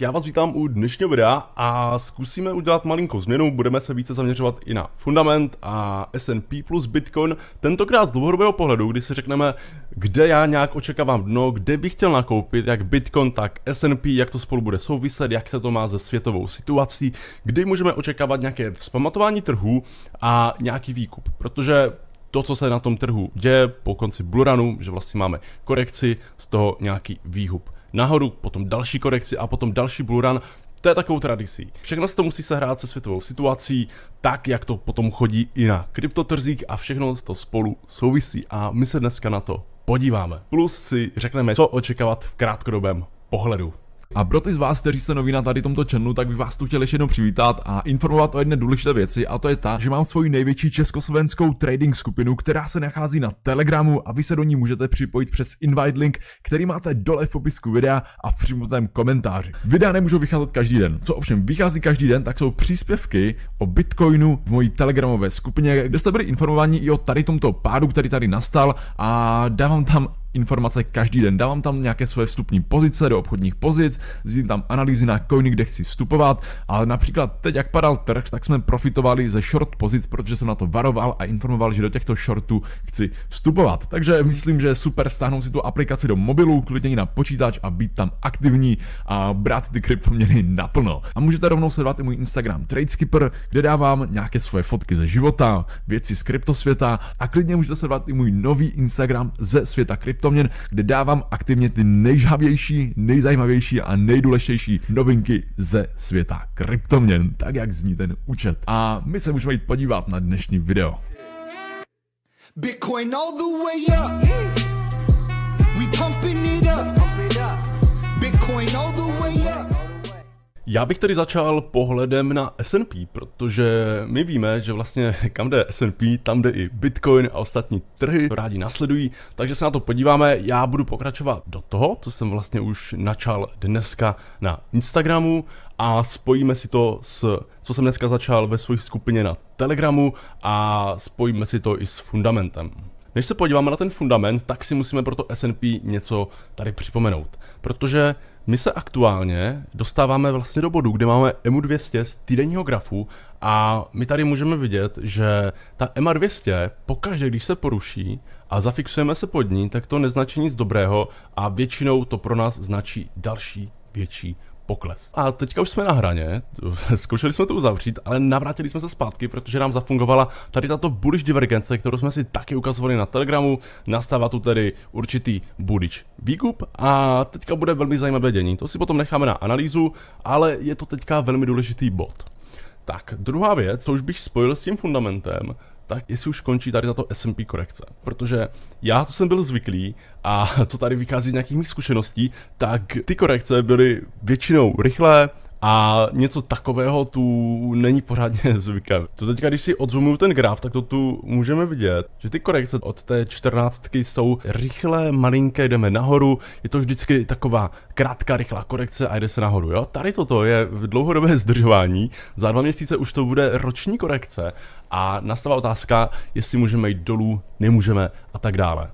Já vás vítám u dnešního videa a zkusíme udělat malinkou změnu, budeme se více zaměřovat i na fundament a S&P plus Bitcoin, tentokrát z dlouhodobého pohledu, kdy si řekneme, kde já nějak očekávám dno, kde bych chtěl nakoupit, jak Bitcoin, tak S&P, jak to spolu bude souviset, jak se to má ze světovou situací, kdy můžeme očekávat nějaké vzpamatování trhů a nějaký výkup, protože to, co se na tom trhu děje po konci Bluranu, že vlastně máme korekci, z toho nějaký výhub nahoru, potom další korekci a potom další bullrun, to je takovou tradicí. Všechno se to musí sehrát se světovou situací, tak jak to potom chodí i na kryptotrzích a všechno to spolu souvisí a my se dneska na to podíváme. Plus si řekneme, co očekávat v krátkodobém pohledu. A pro ty z vás, kteří jste noví na tady tomto channelu, tak bych vás tu chtěl ještě jednou přivítat a informovat o jedné důležité věci a to je ta, že mám svoji největší československou trading skupinu, která se nachází na Telegramu a vy se do ní můžete připojit přes invite link, který máte dole v popisku videa a v přímotném komentáři. Videa nemůžou vycházet každý den. Co ovšem vychází každý den, tak jsou příspěvky o Bitcoinu v mojí telegramové skupině, kde jste byli informováni i o tady tomto pádu, který tady nastal a dávám tam informace každý den. Dávám tam nějaké své vstupní pozice do obchodních pozic, zjistím tam analýzy na coiny, kde chci vstupovat, ale například teď, jak padal trh, tak jsme profitovali ze short pozic, protože jsem na to varoval a informoval, že do těchto shortů chci vstupovat. Takže myslím, že je super stáhnout si tu aplikaci do mobilu, klidně na počítač a být tam aktivní a brát ty kryptoměny naplno. A můžete rovnou sledovat i můj Instagram Tradeskipper, kde dávám nějaké svoje fotky ze života, věci z kryptosvěta a klidně můžete sledovat i můj nový Instagram ze světa krypto kryptoměn, kde dávám aktivně ty nejžhavější, nejzajímavější a nejdůležitější novinky ze světa kryptoměn, tak jak zní ten účet. A my se můžeme jít podívat na dnešní video. Bitcoin all the way up. We pumping it up. Bitcoin all the way up. Já bych tedy začal pohledem na S&P, protože my víme, že vlastně kam jde S&P, tam jde i Bitcoin a ostatní trhy rádi nasledují, takže se na to podíváme. Já budu pokračovat do toho, co jsem vlastně už začal dneska na Instagramu a spojíme si to s, co jsem dneska začal ve své skupině na Telegramu a spojíme si to i s fundamentem. Než se podíváme na ten fundament, tak si musíme pro to S&P něco tady připomenout. Protože my se aktuálně dostáváme vlastně do bodu, kde máme EMU 200 z týdenního grafu a my tady můžeme vidět, že ta EMA 200 pokaždé, když se poruší a zafixujeme se pod ní, tak to neznačí nic dobrého a většinou to pro nás značí další větší pokles. A teďka už jsme na hraně, zkoušeli jsme to uzavřít, ale navrátili jsme se zpátky, protože nám zafungovala tady tato bullish divergence, kterou jsme si taky ukazovali na Telegramu, nastává tu tedy určitý bullish výkup a teďka bude velmi zajímavé dění, to si potom necháme na analýzu, ale je to teďka velmi důležitý bod. Tak, druhá věc, co už bych spojil s tím fundamentem, tak jestli už končí tady tato S&P korekce. Protože já to jsem byl zvyklý a to tady vychází z nějakých mých zkušeností, tak ty korekce byly většinou rychlé, a něco takového tu není pořádně zvykem. To teďka, když si odzumuju ten graf, tak to tu můžeme vidět, že ty korekce od té čtrnáctky jsou rychlé, malinké, jdeme nahoru, je to vždycky taková krátká, rychlá korekce a jde se nahoru, jo? Tady toto je v dlouhodobé zdržování, za dva měsíce už to bude roční korekce a nastává otázka, jestli můžeme jít dolů, nemůžeme a tak dále.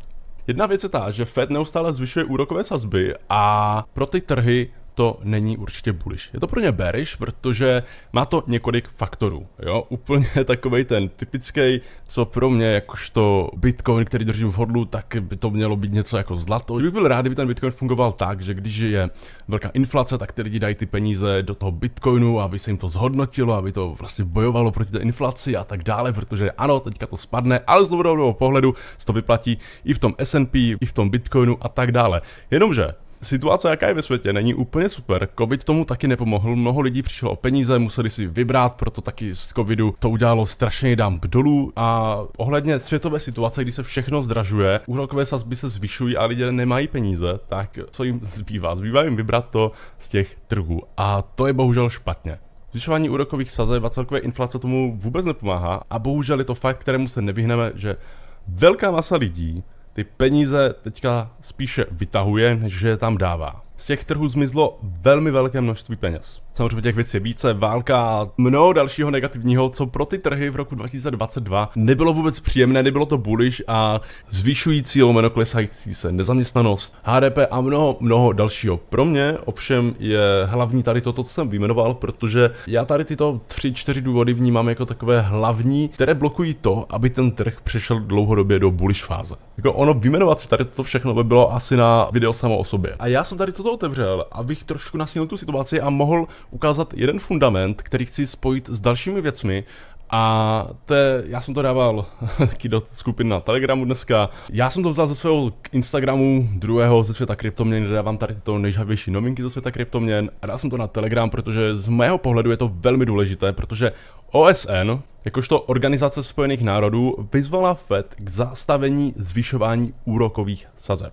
Jedna věc je ta, že Fed neustále zvyšuje úrokové sazby a pro ty trhy to není určitě bullish. Je to pro ně bearish, protože má to několik faktorů. Jo? Úplně takový ten typický, co pro mě, jakožto Bitcoin, který držím v hodlu, tak by to mělo být něco jako zlato. Kdybych byl rád, kdyby ten Bitcoin fungoval tak, že když je velká inflace, tak ty lidi dají ty peníze do toho Bitcoinu, aby se jim to zhodnotilo, aby to vlastně bojovalo proti té inflaci a tak dále, protože ano, teďka to spadne, ale z dlouhodobého pohledu se to vyplatí i v tom S&P, i v tom Bitcoinu a tak dále. Jenomže situace, jaká je ve světě, není úplně super. Covid tomu taky nepomohl, mnoho lidí přišlo o peníze, museli si vybrat, proto taky z covidu to udělalo strašně dump dolů a ohledně světové situace, kdy se všechno zdražuje, úrokové sazby se zvyšují a lidé nemají peníze, tak co jim zbývá? Zbývá jim vybrat to z těch trhů a to je bohužel špatně. Zvyšování úrokových sazeb a celkové inflace tomu vůbec nepomáhá a bohužel je to fakt, kterému se nevyhneme, že velká masa lidí ty peníze teďka spíše vytahuje, než že je tam dává z těch trhů zmizlo velmi velké množství peněz. Samozřejmě těch věcí je více, válka, mnoho dalšího negativního, co pro ty trhy v roku 2022 nebylo vůbec příjemné, nebylo to bullish a zvyšující lomeno klesající se nezaměstnanost, HDP a mnoho, mnoho dalšího. Pro mě ovšem je hlavní tady toto, co jsem vyjmenoval, protože já tady tyto tři, čtyři důvody vnímám jako takové hlavní, které blokují to, aby ten trh přešel dlouhodobě do bullish fáze. Jako ono vyjmenovat si tady toto všechno by bylo asi na video samo o sobě. A já jsem tady toto to otevřel, abych trošku nasínil tu situaci a mohl ukázat jeden fundament, který chci spojit s dalšími věcmi a to je, já jsem to dával taky do skupin na Telegramu dneska. Já jsem to vzal ze svého Instagramu druhého ze světa kryptoměn, kde dávám tady tyto nejžavější novinky ze světa kryptoměn a dal jsem to na Telegram, protože z mého pohledu je to velmi důležité, protože OSN, jakožto Organizace spojených národů, vyzvala FED k zastavení zvyšování úrokových sazeb.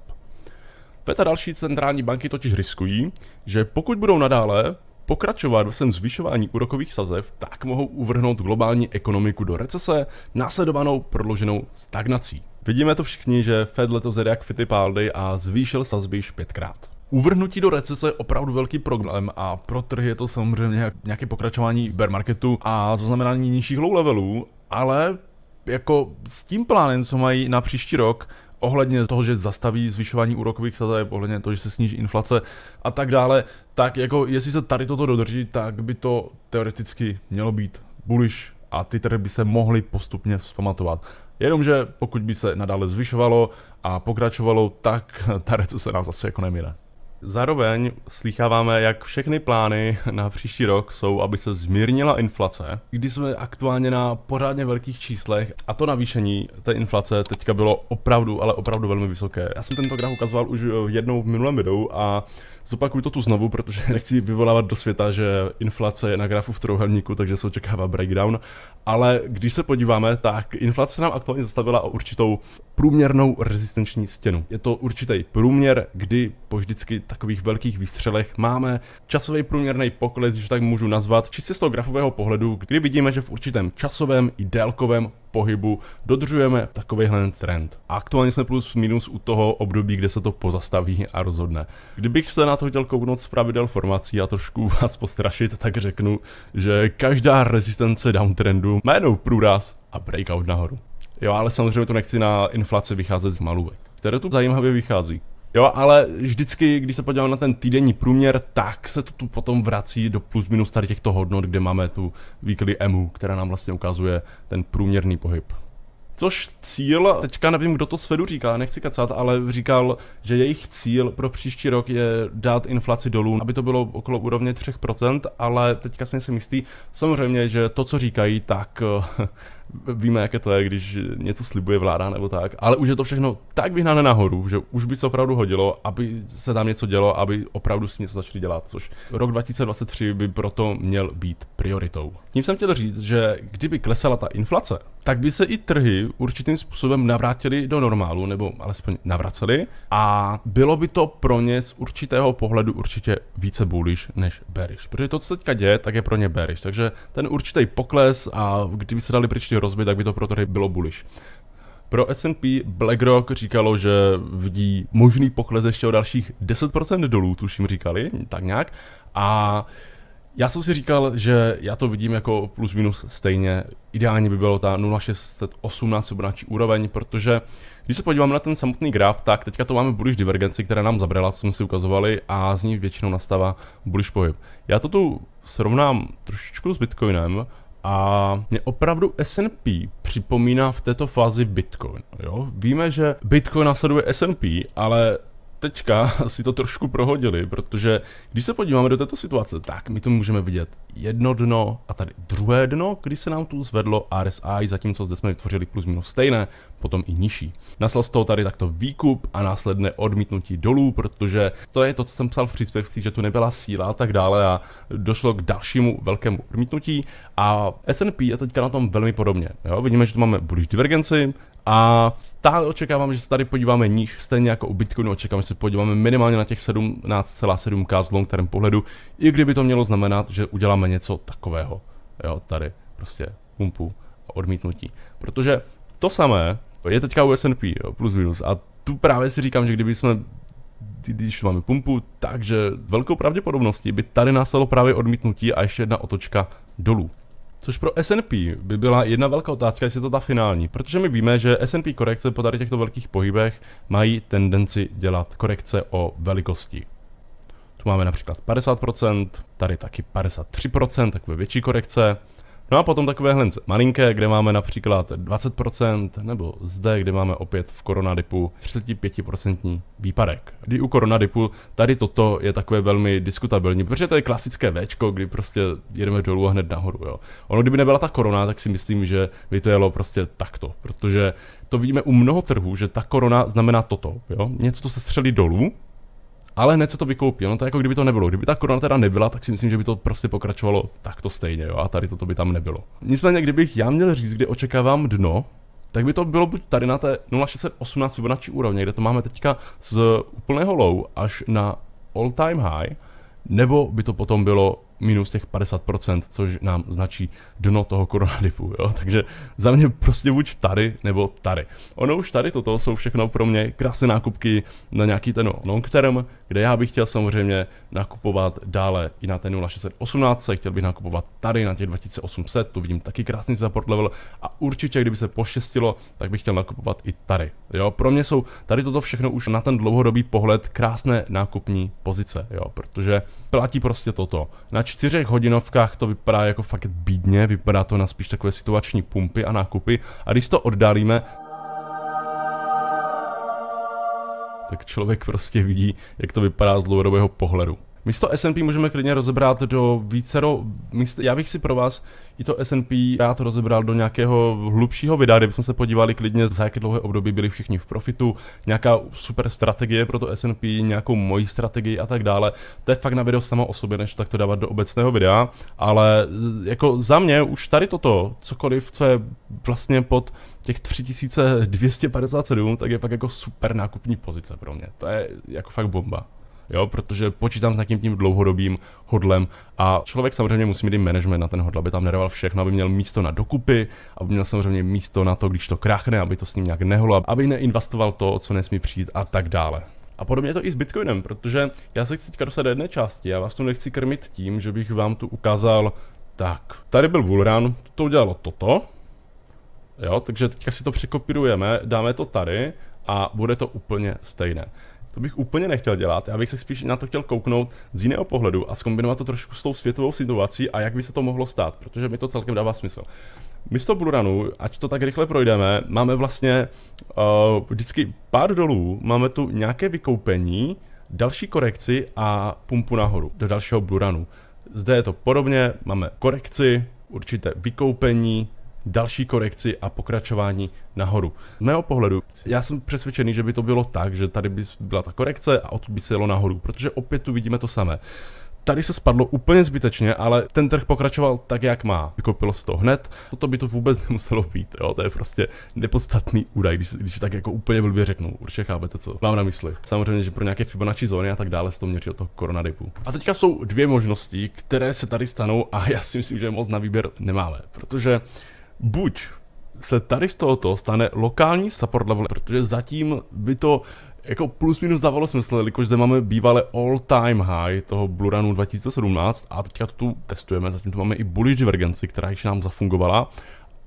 Fed a další centrální banky totiž riskují, že pokud budou nadále pokračovat ve svém zvyšování úrokových sazev, tak mohou uvrhnout globální ekonomiku do recese, následovanou prodlouženou stagnací. Vidíme to všichni, že Fed letos jede jak Fittipaldi a zvýšil sazby již pětkrát. Uvrhnutí do recese je opravdu velký problém a pro trhy je to samozřejmě nějaké pokračování bear marketu a zaznamenání nižších low levelů, ale jako s tím plánem, co mají na příští rok, ohledně toho, že zastaví zvyšování úrokových sazeb, ohledně toho, že se sníží inflace a tak dále, tak jako jestli se tady toto dodrží, tak by to teoreticky mělo být bullish a ty trhy by se mohly postupně vzpamatovat. Jenomže pokud by se nadále zvyšovalo a pokračovalo, tak ta recese nás zase jako nemine. Zároveň slýcháváme, jak všechny plány na příští rok jsou, aby se zmírnila inflace, Když jsme aktuálně na pořádně velkých číslech a to navýšení té inflace teďka bylo opravdu, ale opravdu velmi vysoké. Já jsem tento graf ukazoval už eh, jednou v minulém videu a zopakuj to tu znovu, protože nechci vyvolávat do světa, že inflace je na grafu v trouhelníku, takže se očekává breakdown. Ale když se podíváme, tak inflace nám aktuálně zastavila o určitou průměrnou rezistenční stěnu. Je to určitý průměr, kdy vždycky takových velkých výstřelech máme časový průměrný pokles, když tak můžu nazvat, čistě z toho grafového pohledu, kdy vidíme, že v určitém časovém i délkovém pohybu dodržujeme takovýhle trend. A aktuálně jsme plus minus u toho období, kde se to pozastaví a rozhodne. Kdybych se na to chtěl kouknout z pravidel formací a trošku vás postrašit, tak řeknu, že každá rezistence downtrendu má jenom průraz a breakout nahoru. Jo, ale samozřejmě to nechci na inflaci vycházet z malůvek, které tu zajímavě vychází. Jo, ale vždycky, když se podíváme na ten týdenní průměr, tak se to tu potom vrací do plus minus tady těchto hodnot, kde máme tu weekly EMU, která nám vlastně ukazuje ten průměrný pohyb. Což cíl, teďka nevím, kdo to svedu říká, nechci kacat, ale říkal, že jejich cíl pro příští rok je dát inflaci dolů, aby to bylo okolo úrovně 3%, ale teďka jsme si myslí, samozřejmě, že to, co říkají, tak eh, víme, jaké to je, když něco slibuje vláda nebo tak, ale už je to všechno tak vyhnané nahoru, že už by se opravdu hodilo, aby se tam něco dělo, aby opravdu s něco začali dělat, což rok 2023 by proto měl být prioritou. Tím jsem chtěl říct, že kdyby klesala ta inflace, tak by se i trhy určitým způsobem navrátily do normálu, nebo alespoň navracely, a bylo by to pro ně z určitého pohledu určitě více bullish než bearish. Protože to, co teďka děje, tak je pro ně bearish. Takže ten určitý pokles a kdyby se dali pryč rozbit, tak by to pro trhy bylo bullish. Pro S&P BlackRock říkalo, že vidí možný pokles ještě o dalších 10% dolů, tuším říkali, tak nějak. A já jsem si říkal, že já to vidím jako plus minus stejně. Ideálně by bylo ta 0,618 obnáčí úroveň, protože když se podíváme na ten samotný graf, tak teďka to máme bullish divergenci, která nám zabrala, co jsme si ukazovali, a z ní většinou nastává bullish pohyb. Já to tu srovnám trošičku s Bitcoinem, a mě opravdu S&P připomíná v této fázi Bitcoin. Jo? Víme, že Bitcoin nasleduje S&P, ale teďka si to trošku prohodili, protože když se podíváme do této situace, tak my tu můžeme vidět jedno dno a tady druhé dno, kdy se nám tu zvedlo RSI, zatímco zde jsme vytvořili plus minus stejné, potom i nižší. Nastal z toho tady takto výkup a následné odmítnutí dolů, protože to je to, co jsem psal v příspěvcích, že tu nebyla síla a tak dále a došlo k dalšímu velkému odmítnutí a S&P je teďka na tom velmi podobně. Jo? Vidíme, že tu máme bullish divergenci, a stále očekávám, že se tady podíváme níž, stejně jako u Bitcoinu, očekávám, že se podíváme minimálně na těch 17,7k z long term pohledu, i kdyby to mělo znamenat, že uděláme něco takového. Jo, tady prostě pumpu a odmítnutí. Protože to samé je teďka u S&P jo, plus minus a tu právě si říkám, že kdyby jsme když máme pumpu, takže velkou pravděpodobností by tady následlo právě odmítnutí a ještě jedna otočka dolů. Což pro S&P by byla jedna velká otázka, jestli je to ta finální, protože my víme, že S&P korekce po tady těchto velkých pohybech mají tendenci dělat korekce o velikosti. Tu máme například 50%, tady taky 53%, takové větší korekce. No a potom takovéhle malinké, kde máme například 20%, nebo zde, kde máme opět v koronadipu 35% výpadek. Kdy u koronadipu tady toto je takové velmi diskutabilní, protože to je klasické V, kdy prostě jedeme dolů a hned nahoru. Jo. Ono kdyby nebyla ta korona, tak si myslím, že by to jelo prostě takto, protože to vidíme u mnoho trhů, že ta korona znamená toto. Jo? Něco, to se střelí dolů, ale hned se to vykoupí, no to je jako kdyby to nebylo. Kdyby ta korona teda nebyla, tak si myslím, že by to prostě pokračovalo takto stejně, jo, a tady toto by tam nebylo. Nicméně, kdybych já měl říct, kde očekávám dno, tak by to bylo buď tady na té 0618 Fibonacci úrovně, kde to máme teďka z úplného low až na all time high, nebo by to potom bylo minus těch 50%, což nám značí dno toho koronadipu, jo? takže za mě prostě buď tady, nebo tady. Ono už tady toto jsou všechno pro mě krásné nákupky na nějaký ten long term, kde já bych chtěl samozřejmě nakupovat dále i na ten 0618, chtěl bych nakupovat tady na těch 2800, tu vidím taky krásný support level a určitě, kdyby se poštěstilo, tak bych chtěl nakupovat i tady. Jo, pro mě jsou tady toto všechno už na ten dlouhodobý pohled krásné nákupní pozice, jo, protože platí prostě toto. Na čtyřech hodinovkách to vypadá jako fakt bídně, vypadá to na spíš takové situační pumpy a nákupy a když to oddálíme, tak člověk prostě vidí, jak to vypadá z dlouhodobého pohledu. Místo S&P můžeme klidně rozebrat do vícero, místo, já bych si pro vás i to S&P rád rozebral do nějakého hlubšího videa, kde bychom se podívali klidně, za jaké dlouhé období byli všichni v profitu, nějaká super strategie pro to S&P, nějakou moji strategii a tak dále. To je fakt na video samo o sobě, než tak to dávat do obecného videa, ale e, jako za mě už tady toto, cokoliv, co je vlastně pod těch 3257, tak je pak jako super nákupní pozice pro mě. To je jako fakt bomba jo, protože počítám s nějakým tím dlouhodobým hodlem a člověk samozřejmě musí mít i management na ten hodl, aby tam nerval všechno, aby měl místo na dokupy, aby měl samozřejmě místo na to, když to krachne, aby to s ním nějak neholo, aby neinvestoval to, co nesmí přijít a tak dále. A podobně je to i s Bitcoinem, protože já se chci teďka dostat do jedné části, já vás tu nechci krmit tím, že bych vám tu ukázal, tak, tady byl bullrun, to udělalo toto, jo, takže teďka si to překopírujeme, dáme to tady a bude to úplně stejné. To bych úplně nechtěl dělat, já bych se spíš na to chtěl kouknout z jiného pohledu a zkombinovat to trošku s tou světovou situací a jak by se to mohlo stát, protože mi to celkem dává smysl. Místo Bluranu, ať to tak rychle projdeme, máme vlastně uh, vždycky pár dolů, máme tu nějaké vykoupení, další korekci a pumpu nahoru do dalšího Bluranu. Zde je to podobně, máme korekci, určité vykoupení, další korekci a pokračování nahoru. Z mého pohledu, já jsem přesvědčený, že by to bylo tak, že tady by byla ta korekce a odtud by se jelo nahoru, protože opět tu vidíme to samé. Tady se spadlo úplně zbytečně, ale ten trh pokračoval tak, jak má. Vykopilo se to hned, toto by to vůbec nemuselo být, jo? to je prostě nepodstatný údaj, když, když tak jako úplně blbě řeknu. Určitě chápete, co mám na mysli. Samozřejmě, že pro nějaké Fibonacci zóny a tak dále se to měří od toho koronadipu. A teďka jsou dvě možnosti, které se tady stanou a já si myslím, že moc na výběr nemáme, protože buď se tady z tohoto stane lokální support level, protože zatím by to jako plus minus dávalo smysl, jelikož zde máme bývalé all time high toho Bluranu 2017 a teďka to tu testujeme, zatím tu máme i bullish divergenci, která již nám zafungovala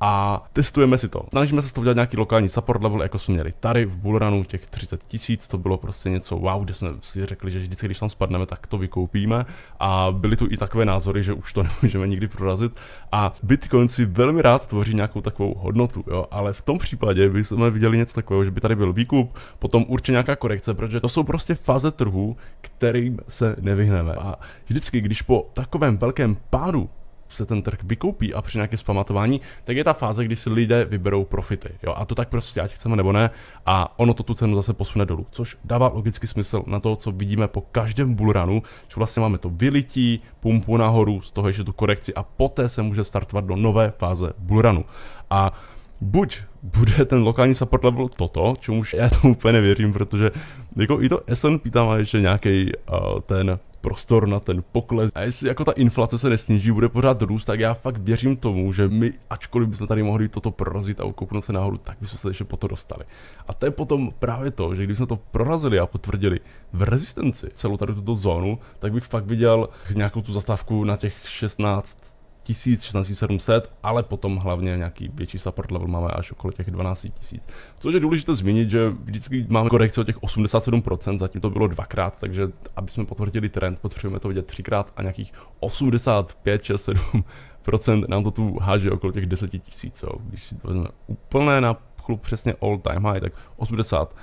a testujeme si to. Snažíme se z toho udělat nějaký lokální support level, jako jsme měli tady v Bullrunu, těch 30 tisíc, to bylo prostě něco wow, kde jsme si řekli, že vždycky, když tam spadneme, tak to vykoupíme a byly tu i takové názory, že už to nemůžeme nikdy prorazit a Bitcoin si velmi rád tvoří nějakou takovou hodnotu, jo, ale v tom případě bychom viděli něco takového, že by tady byl výkup, potom určitě nějaká korekce, protože to jsou prostě fáze trhu, kterým se nevyhneme. A vždycky, když po takovém velkém pádu se ten trh vykoupí a při nějaké zpamatování, tak je ta fáze, kdy si lidé vyberou profity. Jo, a to tak prostě, ať chceme nebo ne, a ono to tu cenu zase posune dolů, což dává logický smysl na to, co vidíme po každém bullrunu, že vlastně máme to vylití, pumpu nahoru, z toho ještě tu korekci a poté se může startovat do nové fáze bullrunu. A buď bude ten lokální support level toto, čemuž já tomu úplně nevěřím, protože jako i to SNP tam má ještě nějaký uh, ten prostor na ten pokles. A jestli jako ta inflace se nesníží, bude pořád růst, tak já fakt věřím tomu, že my, ačkoliv bychom tady mohli toto prorazit a ukoupnout se nahoru, tak bychom se ještě po to dostali. A to je potom právě to, že když jsme to prorazili a potvrdili v rezistenci celou tady tuto zónu, tak bych fakt viděl nějakou tu zastávku na těch 16 1000, 16700, ale potom hlavně nějaký větší support level máme až okolo těch 12 000. Což je důležité zmínit, že vždycky máme korekci o těch 87%, zatím to bylo dvakrát, takže aby jsme potvrdili trend, potřebujeme to vidět třikrát a nějakých 85, 6, 7 procent nám to tu háže okolo těch 10 tisíc, když si to vezmeme úplné na klub přesně all time high, tak 80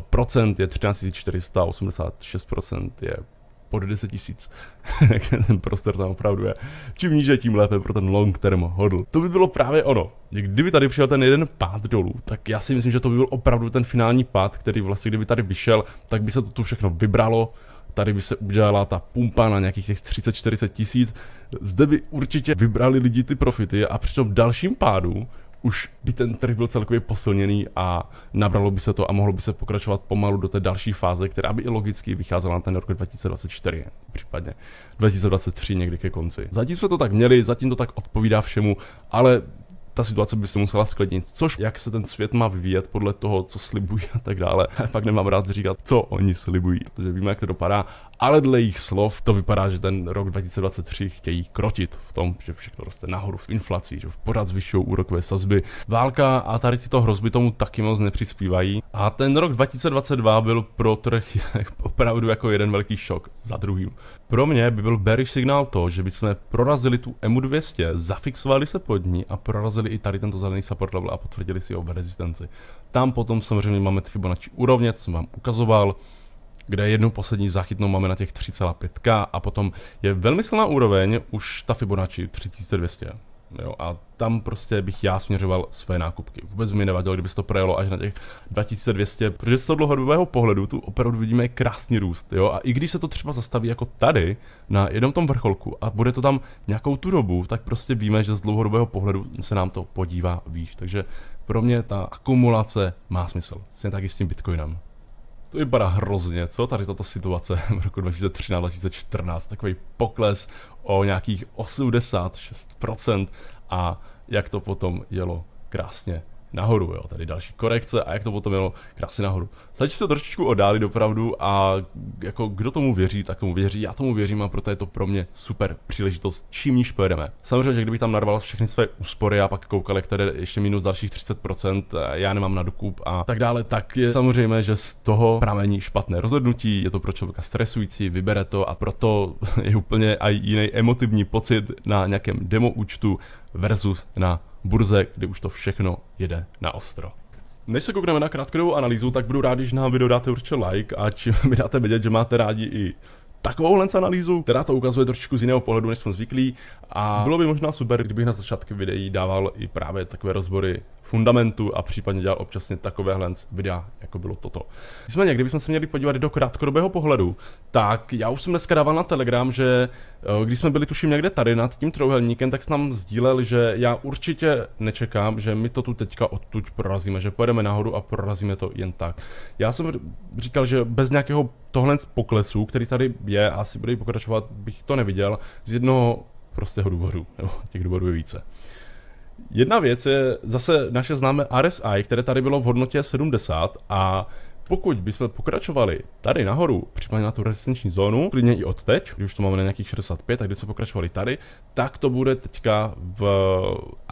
procent je 13 486%. procent je pod 10 tisíc. ten prostor tam opravdu je. Čím níže, tím lépe pro ten long term hodl. To by bylo právě ono. Kdyby tady přišel ten jeden pád dolů, tak já si myslím, že to by byl opravdu ten finální pád, který vlastně kdyby tady vyšel, tak by se to tu všechno vybralo, tady by se udělala ta pumpa na nějakých těch 30-40 tisíc, zde by určitě vybrali lidi ty profity a při tom dalším pádu už by ten trh byl celkově posilněný a nabralo by se to a mohlo by se pokračovat pomalu do té další fáze, která by i logicky vycházela na ten rok 2024, případně 2023 někdy ke konci. Zatím jsme to tak měli, zatím to tak odpovídá všemu, ale ta situace by se musela sklidnit, což jak se ten svět má vyvíjet podle toho, co slibují a tak dále. Já fakt nemám rád říkat, co oni slibují, protože víme, jak to dopadá ale dle jejich slov to vypadá, že ten rok 2023 chtějí krotit v tom, že všechno roste nahoru v inflací, že v pořád zvyšují úrokové sazby. Válka a tady tyto hrozby tomu taky moc nepřispívají. A ten rok 2022 byl pro trh opravdu jako jeden velký šok za druhým. Pro mě by byl bearish signál to, že bychom prorazili tu EMU 200, zafixovali se pod ní a prorazili i tady tento zelený support level a potvrdili si jeho rezistenci. Tam potom samozřejmě máme Fibonacci úrovně, co jsem vám ukazoval kde jednu poslední záchytnou máme na těch 3,5 a potom je velmi silná úroveň už ta Fibonacci 3200. Jo, a tam prostě bych já směřoval své nákupky. Vůbec mi nevadilo, kdyby se to projelo až na těch 2200, protože z toho dlouhodobého pohledu tu opravdu vidíme krásný růst. Jo? A i když se to třeba zastaví jako tady, na jednom tom vrcholku a bude to tam nějakou tu dobu, tak prostě víme, že z dlouhodobého pohledu se nám to podívá výš. Takže pro mě ta akumulace má smysl. Jsem taky s tím Bitcoinem. To vypadá hrozně, co tady tato situace v roku 2013-2014, takový pokles o nějakých 86% a jak to potom jelo krásně nahoru, jo, tady další korekce a jak to potom jelo krásně nahoru. Stačí se trošičku odáli dopravdu a jako kdo tomu věří, tak tomu věří, já tomu věřím a proto je to pro mě super příležitost, čím níž pojedeme. Samozřejmě, že kdybych tam narval všechny své úspory a pak koukal, jak tady ještě minus dalších 30%, eh, já nemám na dokup a tak dále, tak je samozřejmě, že z toho pramení špatné rozhodnutí, je to pro člověka stresující, vybere to a proto je úplně i jiný emotivní pocit na nějakém demo účtu versus na burze, kde už to všechno jede na ostro. Než se koukneme na krátkodobou analýzu, tak budu rád, když nám video dáte určitě like, ať mi dáte vědět, že máte rádi i takovou lens analýzu, která to ukazuje trošku z jiného pohledu, než jsme zvyklí, A bylo by možná super, kdybych na začátku videí dával i právě takové rozbory fundamentu a případně dělal občasně takovéhle videa, jako bylo toto. Nicméně, kdybychom se měli podívat do krátkodobého pohledu, tak já už jsem dneska dával na Telegram, že eh, když jsme byli tuším někde tady nad tím trouhelníkem, tak jsem nám sdílel, že já určitě nečekám, že my to tu teďka odtuď prorazíme, že pojedeme nahoru a prorazíme to jen tak. Já jsem říkal, že bez nějakého tohle poklesu, který tady je, asi bude pokračovat, bych to neviděl, z jednoho prostého důvodu, nebo těch důvodů je více. Jedna věc je zase naše známé RSI, které tady bylo v hodnotě 70 a pokud bychom pokračovali tady nahoru, případně na tu rezistenční zónu, klidně i od teď, když už to máme na nějakých 65, tak kdybychom pokračovali tady, tak to bude teďka v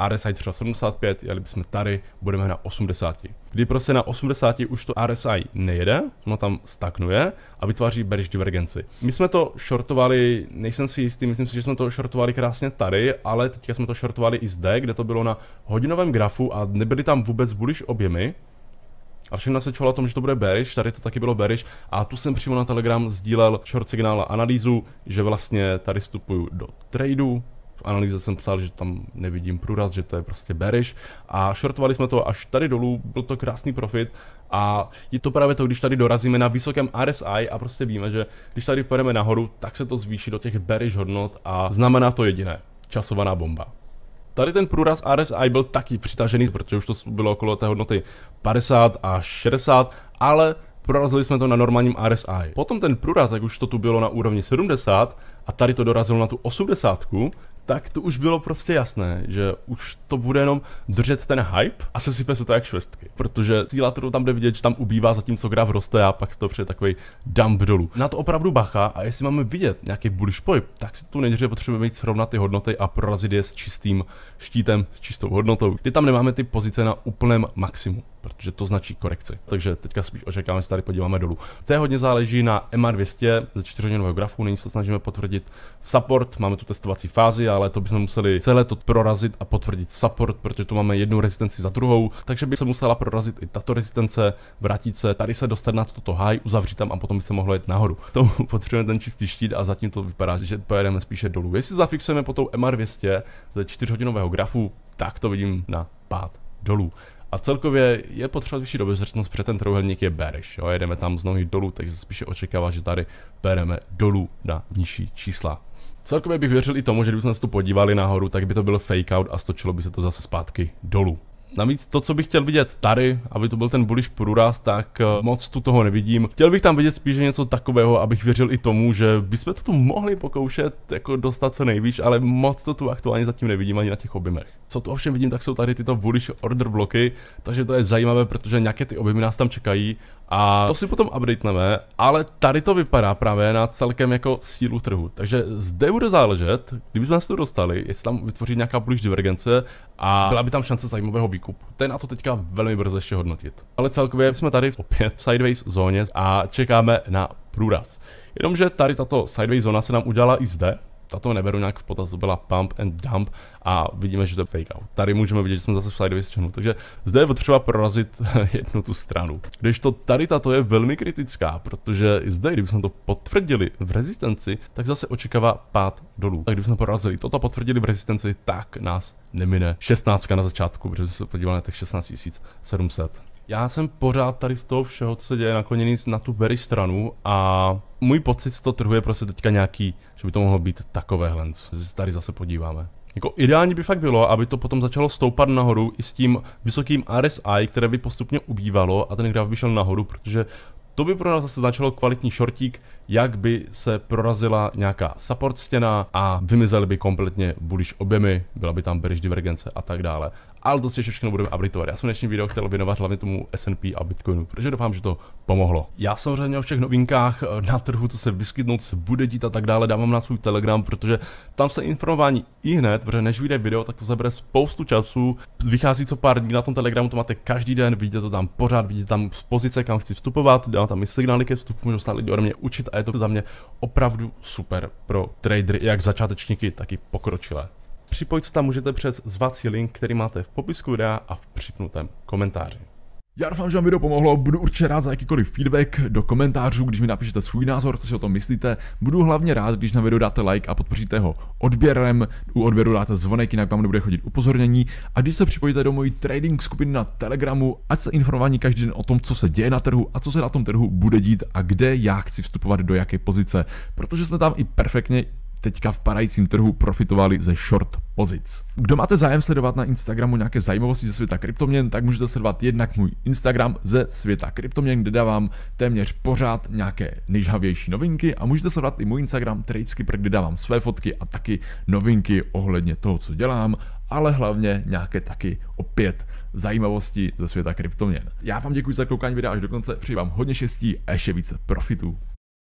RSI třeba 75, jeli bychom tady, budeme na 80. Kdy prostě na 80 už to RSI nejede, ono tam stagnuje a vytváří bearish divergenci. My jsme to shortovali, nejsem si jistý, myslím si, že jsme to shortovali krásně tady, ale teďka jsme to shortovali i zde, kde to bylo na hodinovém grafu a nebyly tam vůbec bullish objemy, a všem o tom, že to bude bearish, tady to taky bylo bearish a tu jsem přímo na Telegram sdílel short signál a analýzu, že vlastně tady vstupuju do tradu, v analýze jsem psal, že tam nevidím průraz, že to je prostě bearish a shortovali jsme to až tady dolů, byl to krásný profit a je to právě to, když tady dorazíme na vysokém RSI a prostě víme, že když tady pojedeme nahoru, tak se to zvýší do těch bearish hodnot a znamená to jediné, časovaná bomba. Tady ten průraz RSI byl taky přitažený, protože už to bylo okolo té hodnoty 50 a 60, ale prorazili jsme to na normálním RSI. Potom ten průraz, jak už to tu bylo na úrovni 70 a tady to dorazilo na tu 80, tak to už bylo prostě jasné, že už to bude jenom držet ten hype a sesype se to jak švestky. Protože síla kterou tam jde vidět, že tam ubývá zatímco graf roste a pak se to přijde takový dump dolů. Na to opravdu bacha a jestli máme vidět nějaký bullish pohyb, tak si tu nejdříve potřebujeme mít srovnat ty hodnoty a prorazit je s čistým štítem, s čistou hodnotou, kdy tam nemáme ty pozice na úplném maximum protože to značí korekci. Takže teďka spíš očekáváme, že tady podíváme dolů. To hodně záleží na mr 200 ze čtyřhodinového grafu, nyní se snažíme potvrdit v support, máme tu testovací fázi, ale to bychom museli celé to prorazit a potvrdit v support, protože tu máme jednu rezistenci za druhou, takže by se musela prorazit i tato rezistence, vrátit se, tady se dostat na toto high, uzavřít tam a potom by se mohlo jít nahoru. To potřebujeme ten čistý štít a zatím to vypadá, že pojedeme spíše dolů. Jestli zafixujeme potom MR200 ze čtyřhodinového grafu, tak to vidím na pád dolů. A celkově je potřeba vyšší dobezřetnost, protože ten trojuhelník je bearish, jo? jedeme tam z nohy dolů, takže se spíše očekává, že tady bereme dolů na nižší čísla. Celkově bych věřil i tomu, že kdybychom se tu podívali nahoru, tak by to byl fake out a stočilo by se to zase zpátky dolů. Navíc to, co bych chtěl vidět tady, aby to byl ten bullish průraz, tak eh, moc tu toho nevidím. Chtěl bych tam vidět spíše něco takového, abych věřil i tomu, že bychom to tu mohli pokoušet jako dostat co nejvíc, ale moc to tu aktuálně zatím nevidím ani na těch objemech. Co tu ovšem vidím, tak jsou tady tyto bullish order bloky, takže to je zajímavé, protože nějaké ty objemy nás tam čekají a to si potom updateneme, ale tady to vypadá právě na celkem jako sílu trhu. Takže zde bude záležet, kdybychom se to dostali, jestli tam vytvoří nějaká bullish divergence a byla by tam šance zajímavého výkupu. Ten na to teďka velmi brzo ještě hodnotit. Ale celkově jsme tady opět v sideways zóně a čekáme na průraz. Jenomže tady tato sideways zóna se nám udělala i zde, tato neberu nějak v potaz, to byla pump and dump a vidíme, že to je fake out. Tady můžeme vidět, že jsme zase v sideways channel, takže zde je potřeba prorazit jednu tu stranu. Když to tady tato je velmi kritická, protože i zde, kdybychom to potvrdili v rezistenci, tak zase očekává pád dolů. A kdybychom prorazili toto a potvrdili v rezistenci, tak nás nemine 16 na začátku, protože jsme se podívali na těch 16 700. Já jsem pořád tady z toho všeho, co se děje, nakloněný na tu berry stranu a můj pocit z toho trhu je prostě teďka nějaký, že by to mohlo být takové hlenc. Tady zase podíváme. Jako ideální by fakt bylo, aby to potom začalo stoupat nahoru i s tím vysokým RSI, které by postupně ubývalo a ten graf by šel nahoru, protože to by pro nás zase začalo kvalitní shortík, jak by se prorazila nějaká support stěna a vymizely by kompletně bullish objemy, byla by tam bearish divergence a tak dále ale to si ještě všechno budeme updateovat. Já jsem dnešní video chtěl věnovat hlavně tomu S&P a Bitcoinu, protože doufám, že to pomohlo. Já samozřejmě o všech novinkách eh, na trhu, co se vyskytnou, co se bude dít a tak dále, dávám na svůj Telegram, protože tam se informování i hned, protože než vyjde video, tak to zabere spoustu času. Vychází co pár dní na tom Telegramu, to máte každý den, vidíte to tam pořád, vidíte tam z pozice, kam chci vstupovat, dám tam i signály ke vstupu, můžu stále lidi ode mě učit a je to za mě opravdu super pro tradery, jak začátečníky, tak i pokročilé. Připojit se tam můžete přes zvací link, který máte v popisku videa a v připnutém komentáři. Já doufám, že vám video pomohlo, budu určitě rád za jakýkoliv feedback do komentářů, když mi napíšete svůj názor, co si o tom myslíte. Budu hlavně rád, když na video dáte like a podpoříte ho odběrem, u odběru dáte zvonek, jinak vám nebude chodit upozornění. A když se připojíte do mojí trading skupiny na Telegramu, ať se informování každý den o tom, co se děje na trhu a co se na tom trhu bude dít a kde já chci vstupovat do jaké pozice, protože jsme tam i perfektně teďka v padajícím trhu profitovali ze short pozic. Kdo máte zájem sledovat na Instagramu nějaké zajímavosti ze světa kryptoměn, tak můžete sledovat jednak můj Instagram ze světa kryptoměn, kde dávám téměř pořád nějaké nejžhavější novinky a můžete sledovat i můj Instagram Tradeskipper, kde dávám své fotky a taky novinky ohledně toho, co dělám ale hlavně nějaké taky opět zajímavosti ze světa kryptoměn. Já vám děkuji za koukání videa až do konce, přeji vám hodně štěstí a ještě více profitů.